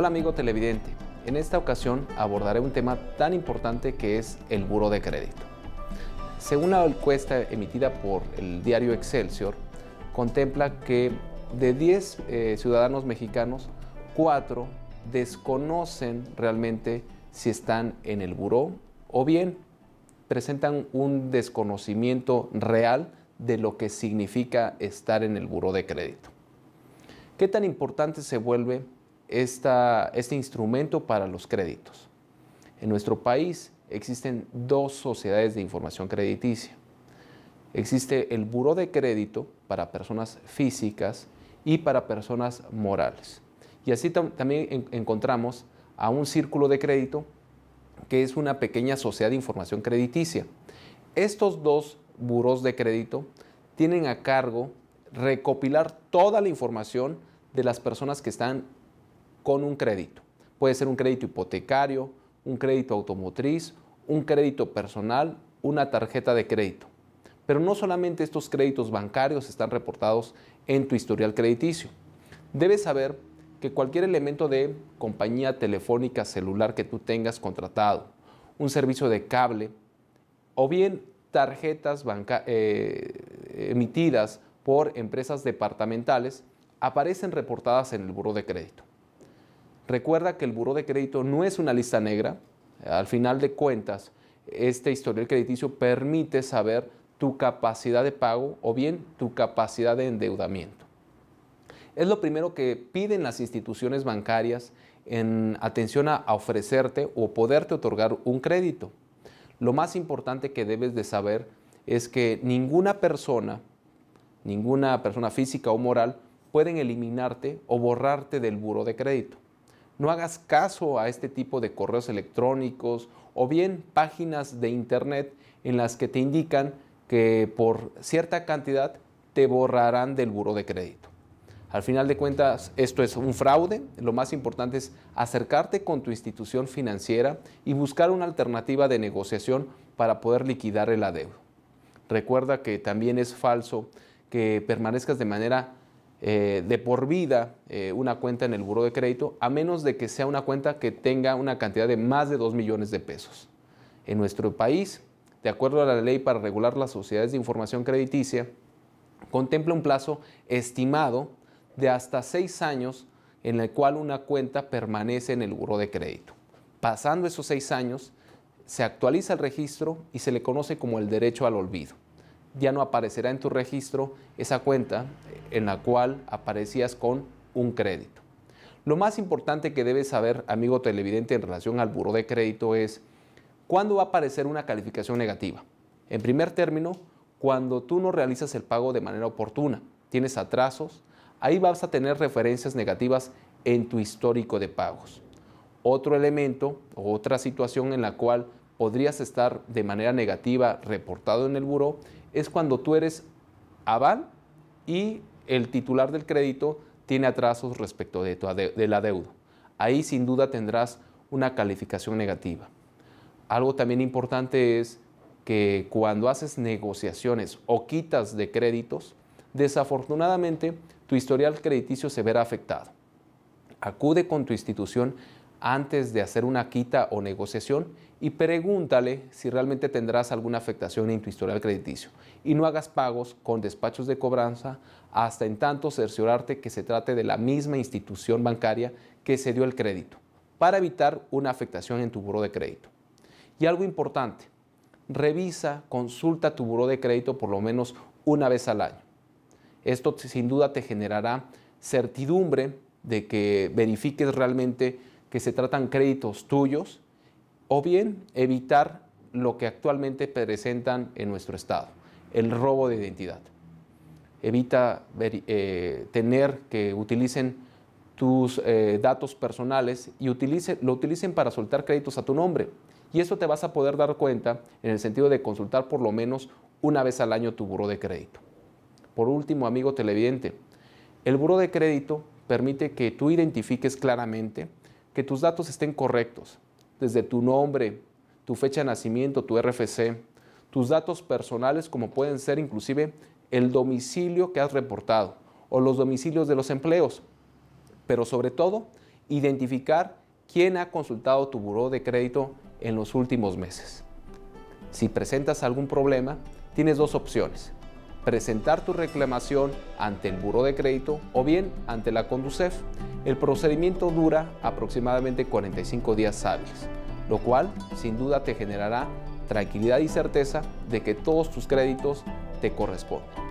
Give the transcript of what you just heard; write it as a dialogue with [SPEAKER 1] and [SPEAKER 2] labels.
[SPEAKER 1] Hola amigo televidente, en esta ocasión abordaré un tema tan importante que es el buro de crédito. Según la encuesta emitida por el diario Excelsior, contempla que de 10 eh, ciudadanos mexicanos, 4 desconocen realmente si están en el buró o bien presentan un desconocimiento real de lo que significa estar en el buro de crédito. ¿Qué tan importante se vuelve este instrumento para los créditos. En nuestro país existen dos sociedades de información crediticia. Existe el Buró de Crédito para personas físicas y para personas morales. Y así también encontramos a un círculo de crédito que es una pequeña sociedad de información crediticia. Estos dos buros de crédito tienen a cargo recopilar toda la información de las personas que están con un crédito. Puede ser un crédito hipotecario, un crédito automotriz, un crédito personal, una tarjeta de crédito. Pero no solamente estos créditos bancarios están reportados en tu historial crediticio. Debes saber que cualquier elemento de compañía telefónica celular que tú tengas contratado, un servicio de cable o bien tarjetas eh, emitidas por empresas departamentales aparecen reportadas en el buro de crédito. Recuerda que el buro de crédito no es una lista negra. Al final de cuentas, este historial crediticio permite saber tu capacidad de pago o bien tu capacidad de endeudamiento. Es lo primero que piden las instituciones bancarias en atención a ofrecerte o poderte otorgar un crédito. Lo más importante que debes de saber es que ninguna persona, ninguna persona física o moral, pueden eliminarte o borrarte del buro de crédito no hagas caso a este tipo de correos electrónicos o bien páginas de internet en las que te indican que por cierta cantidad te borrarán del buro de crédito. Al final de cuentas, esto es un fraude. Lo más importante es acercarte con tu institución financiera y buscar una alternativa de negociación para poder liquidar el adeudo. Recuerda que también es falso que permanezcas de manera eh, de por vida eh, una cuenta en el buro de crédito, a menos de que sea una cuenta que tenga una cantidad de más de 2 millones de pesos. En nuestro país, de acuerdo a la ley para regular las sociedades de información crediticia, contempla un plazo estimado de hasta 6 años en el cual una cuenta permanece en el buro de crédito. Pasando esos 6 años, se actualiza el registro y se le conoce como el derecho al olvido ya no aparecerá en tu registro esa cuenta en la cual aparecías con un crédito. Lo más importante que debes saber, amigo televidente, en relación al buro de crédito es cuándo va a aparecer una calificación negativa. En primer término, cuando tú no realizas el pago de manera oportuna, tienes atrasos, ahí vas a tener referencias negativas en tu histórico de pagos. Otro elemento otra situación en la cual podrías estar de manera negativa reportado en el buró es cuando tú eres aval y el titular del crédito tiene atrasos respecto de, de la deuda. Ahí sin duda tendrás una calificación negativa. Algo también importante es que cuando haces negociaciones o quitas de créditos, desafortunadamente tu historial crediticio se verá afectado. Acude con tu institución antes de hacer una quita o negociación y pregúntale si realmente tendrás alguna afectación en tu historial crediticio. Y no hagas pagos con despachos de cobranza hasta en tanto cerciorarte que se trate de la misma institución bancaria que se dio el crédito, para evitar una afectación en tu buro de crédito. Y algo importante, revisa, consulta tu buro de crédito por lo menos una vez al año. Esto sin duda te generará certidumbre de que verifiques realmente que se tratan créditos tuyos, o bien evitar lo que actualmente presentan en nuestro Estado, el robo de identidad. Evita eh, tener que utilicen tus eh, datos personales y utilice, lo utilicen para soltar créditos a tu nombre. Y eso te vas a poder dar cuenta en el sentido de consultar por lo menos una vez al año tu buro de crédito. Por último, amigo televidente, el buro de crédito permite que tú identifiques claramente que tus datos estén correctos, desde tu nombre, tu fecha de nacimiento, tu RFC, tus datos personales como pueden ser inclusive el domicilio que has reportado o los domicilios de los empleos, pero sobre todo identificar quién ha consultado tu buró de crédito en los últimos meses. Si presentas algún problema, tienes dos opciones. Presentar tu reclamación ante el buró de crédito o bien ante la Conducef el procedimiento dura aproximadamente 45 días hábiles, lo cual sin duda te generará tranquilidad y certeza de que todos tus créditos te corresponden.